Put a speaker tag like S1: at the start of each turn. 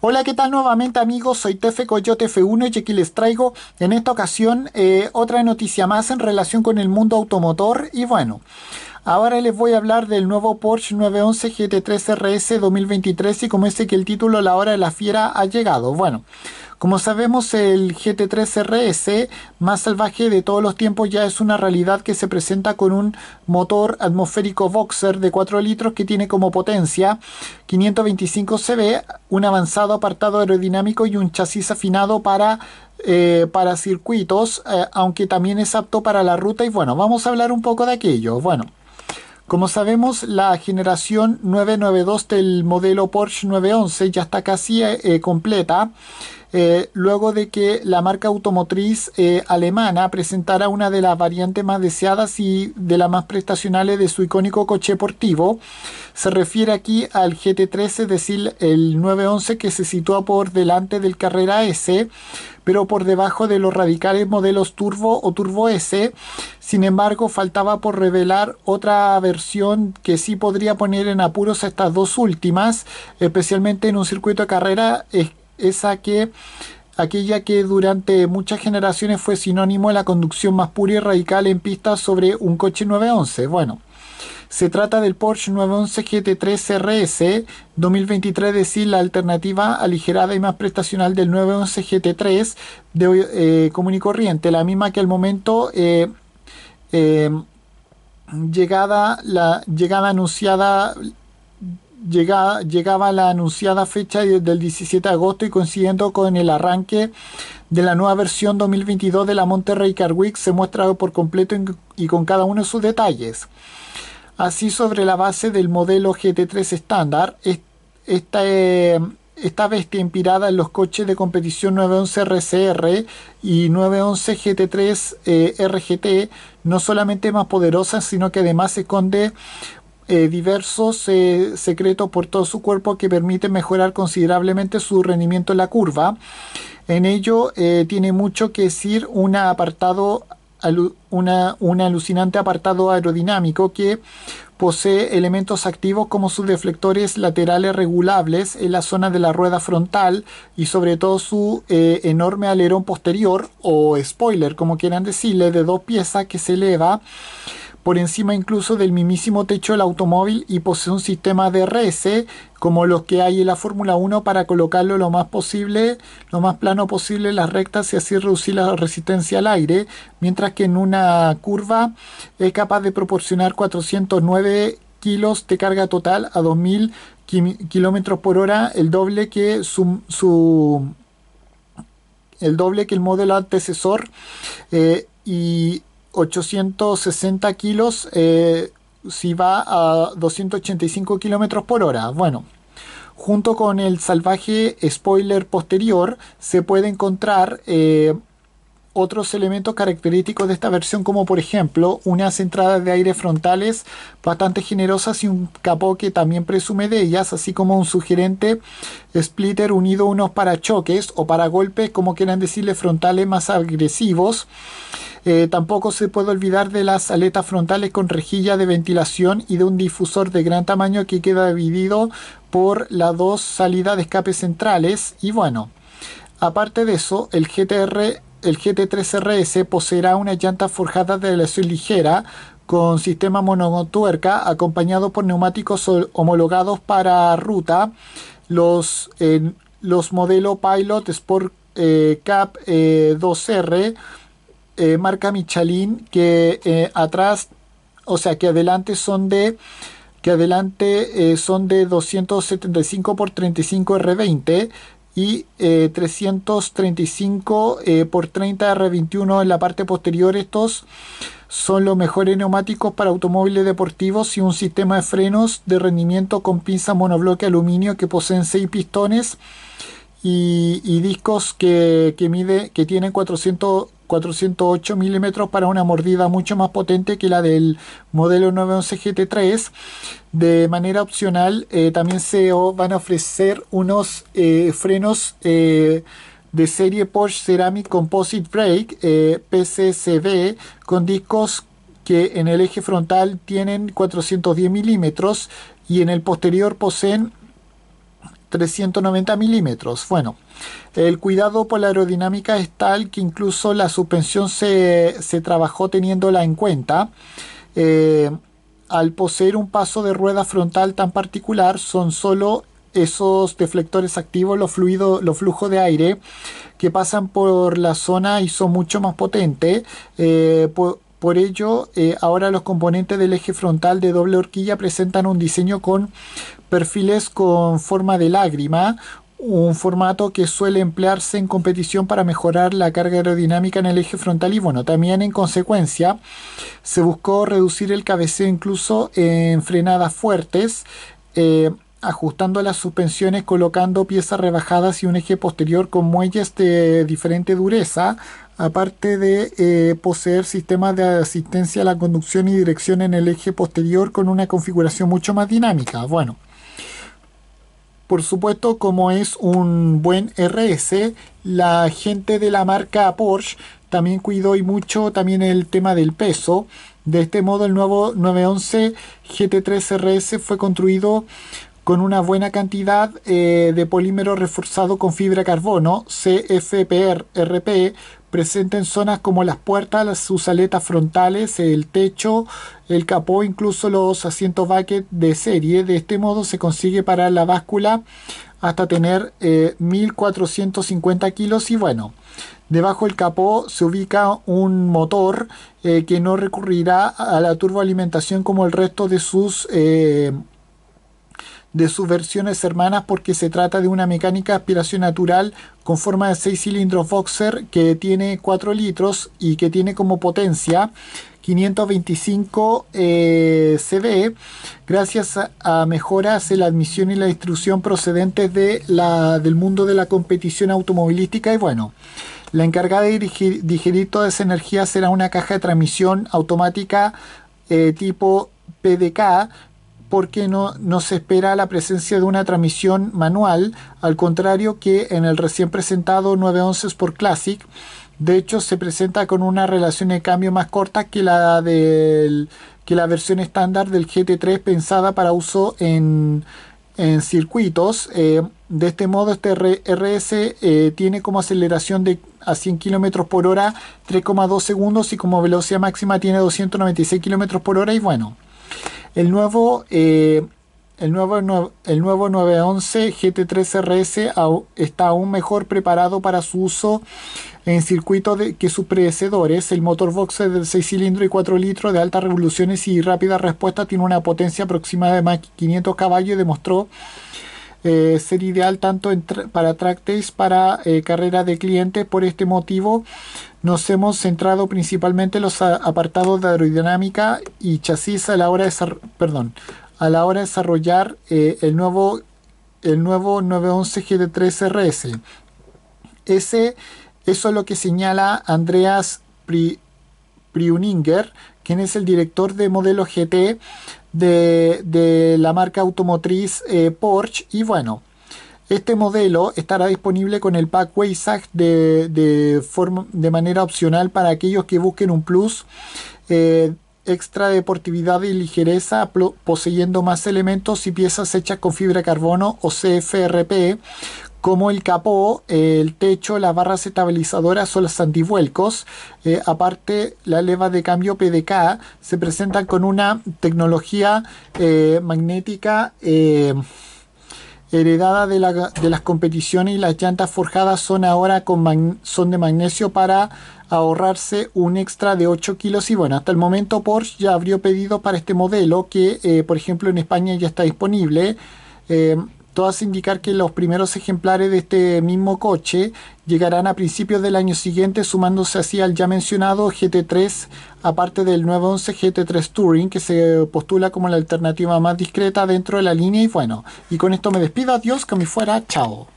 S1: Hola, ¿qué tal nuevamente amigos? Soy Tefe Coyote F1 y aquí les traigo en esta ocasión eh, otra noticia más en relación con el mundo automotor y bueno... Ahora les voy a hablar del nuevo Porsche 911 GT3 RS 2023 y como dice que el título La Hora de la Fiera ha llegado. Bueno, como sabemos, el GT3 RS más salvaje de todos los tiempos ya es una realidad que se presenta con un motor atmosférico boxer de 4 litros que tiene como potencia 525 CV, un avanzado apartado aerodinámico y un chasis afinado para eh, para circuitos, eh, aunque también es apto para la ruta. Y bueno, vamos a hablar un poco de aquello. Bueno, como sabemos, la generación 992 del modelo Porsche 911 ya está casi eh, completa. Eh, luego de que la marca automotriz eh, alemana presentara una de las variantes más deseadas y de las más prestacionales de su icónico coche deportivo. Se refiere aquí al GT3, es decir, el 911 que se sitúa por delante del Carrera S, pero por debajo de los radicales modelos Turbo o Turbo S. Sin embargo, faltaba por revelar otra versión que sí podría poner en apuros a estas dos últimas, especialmente en un circuito de carrera esa que aquella que durante muchas generaciones fue sinónimo de la conducción más pura y radical en pista sobre un coche 911. Bueno, se trata del Porsche 911 GT3 RS 2023, decir, la alternativa aligerada y más prestacional del 911 GT3 de eh, común y corriente, la misma que al momento eh, eh, llegada, la llegada anunciada llegaba, llegaba la anunciada fecha del 17 de agosto y coincidiendo con el arranque de la nueva versión 2022 de la Monterrey Car Week se muestra por completo y con cada uno de sus detalles. Así sobre la base del modelo GT3 estándar, esta, eh, esta bestia inspirada en los coches de competición 911 RCR y 911 GT3 RGT no solamente más poderosa, sino que además esconde eh, diversos secretos por todo su cuerpo que permiten mejorar considerablemente su rendimiento en la curva. En ello eh, tiene mucho que decir apartado, un alucinante apartado aerodinámico que posee elementos activos como sus deflectores laterales regulables en la zona de la rueda frontal y sobre todo su eh, enorme alerón posterior o spoiler como quieran decirle de dos piezas que se eleva por encima incluso del mismísimo techo del automóvil y posee un sistema de RS como los que hay en la Fórmula 1 para colocarlo lo más posible, lo más plano posible en las rectas y así reducir la resistencia al aire, mientras que en una curva es capaz de proporcionar 409 kilos de carga total a 2000 kilómetros por hora, el doble que su, el doble que el modelo antecesor eh, y 860 kilos eh, si va a 285 kilómetros por hora. Bueno, junto con el salvaje spoiler posterior se puede encontrar eh, otros elementos característicos de esta versión como por ejemplo unas entradas de aire frontales bastante generosas y un capó que también presume de ellas así como un sugerente splitter unido a unos parachoques o para golpes como quieran decirle frontales más agresivos eh, tampoco se puede olvidar de las aletas frontales con rejilla de ventilación y de un difusor de gran tamaño que queda dividido por las dos salidas de escape centrales. Y bueno, aparte de eso, el GTR el GT3RS poseerá una llanta forjada de aleación ligera con sistema monotuerca acompañado por neumáticos homologados para ruta. Los, eh, los modelos Pilot Sport eh, Cup Cap 2R eh, marca Michelin que eh, atrás, o sea, que adelante son de que adelante eh, son de 275 por 35 R20 y 335 por 30 R21 en la parte posterior. Estos son los mejores neumáticos para automóviles deportivos y un sistema de frenos de rendimiento con pinza monobloque aluminio que poseen 6 pistones y, discos que, que, mide, que tienen 400 408 milímetros para una mordida mucho más potente que la del modelo 911 GT3. De manera opcional eh, también se van a ofrecer unos eh, frenos eh, de serie Porsche Ceramic Composite Brake PCCB con discos que en el eje frontal tienen 410 milímetros y en el posterior poseen 390 milímetros. Bueno, el cuidado por la aerodinámica es tal que incluso la suspensión se, trabajó teniéndola en cuenta. Eh, al poseer un paso de rueda frontal tan particular, son solo esos deflectores activos, los, fluidos, los flujos de aire que pasan por la zona y son mucho más potentes. Eh, por ello, eh, ahora los componentes del eje frontal de doble horquilla presentan un diseño con perfiles con forma de lágrima, un formato que suele emplearse en competición para mejorar la carga aerodinámica en el eje frontal y bueno, también en consecuencia se buscó reducir el cabeceo incluso en frenadas fuertes. Eh, ajustando las suspensiones, colocando piezas rebajadas y un eje posterior con muelles de diferente dureza, aparte de eh, poseer sistemas de asistencia a la conducción y dirección en el eje posterior con una configuración mucho más dinámica. Bueno, por supuesto, como es un buen RS, la gente de la marca Porsche también cuidó y mucho también el tema del peso. De este modo, el nuevo 911 GT3 RS fue construido con una buena cantidad eh, de polímero reforzado con fibra carbono, CFPR-RP, presente en zonas como las puertas, sus aletas frontales, el techo, el capó, incluso los asientos bucket de serie. De este modo se consigue parar la báscula hasta tener 1450 eh, kilos y bueno, debajo del capó se ubica un motor eh, que no recurrirá a la turboalimentación como el resto de sus de sus versiones hermanas porque se trata de una mecánica de aspiración natural con forma de 6 cilindros boxer que tiene 4 litros y que tiene como potencia 525 CB, CV gracias a mejoras en la admisión y la distribución procedentes de la, del mundo de la competición automovilística y bueno. La encargada de digerir, toda esa energía será una caja de transmisión automática eh, tipo PDK porque no, no, se espera la presencia de una transmisión manual, al contrario que en el recién presentado 911 Sport Classic. De hecho, se presenta con una relación de cambio más corta que la, que la versión estándar del GT3 pensada para uso en, circuitos. Eh, de este modo, este RS eh, tiene como aceleración de a 100 km por hora 3,2 segundos y como velocidad máxima tiene 296 km por hora. Y bueno, el nuevo, eh, el nuevo, el nuevo 911 GT3RS está aún mejor preparado para su uso en circuito que sus predecesores. El motor boxer de 6 cilindros y 4 litros de altas revoluciones y rápida respuesta tiene una potencia aproximada de más de 500 caballos y demostró eh, ser ideal tanto para tractes para eh, carrera de clientes... Por este motivo, nos hemos centrado principalmente los apartados de aerodinámica y chasis a la hora de, perdón, a la hora de desarrollar eh, el, nuevo, el nuevo 911 GT3 RS. Ese, eso es lo que señala Andreas Priuninger, quien es el director de modelo GT de, la marca automotriz eh, Porsche. Y bueno, este modelo estará disponible con el pack Weissach de, forma, de manera opcional para aquellos que busquen un plus. extra eh, extra deportividad y ligereza poseyendo más elementos y piezas hechas con fibra carbono o CFRP como el capó, el techo, las barras estabilizadoras o los antivuelcos. Eh, aparte, la leva de cambio PDK se presentan con una tecnología eh, magnética eh, heredada de, las competiciones y las llantas forjadas son ahora son de magnesio para ahorrarse un extra de 8 kilos y bueno hasta el momento Porsche ya abrió pedido para este modelo que por ejemplo en España ya está disponible Todas indicar que los primeros ejemplares de este mismo coche llegarán a principios del año siguiente, sumándose así al ya mencionado GT3, aparte del nuevo 11 GT3 Touring, que se postula como la alternativa más discreta dentro de la línea. Y bueno, y con esto me despido, adiós, que me fuera, chao.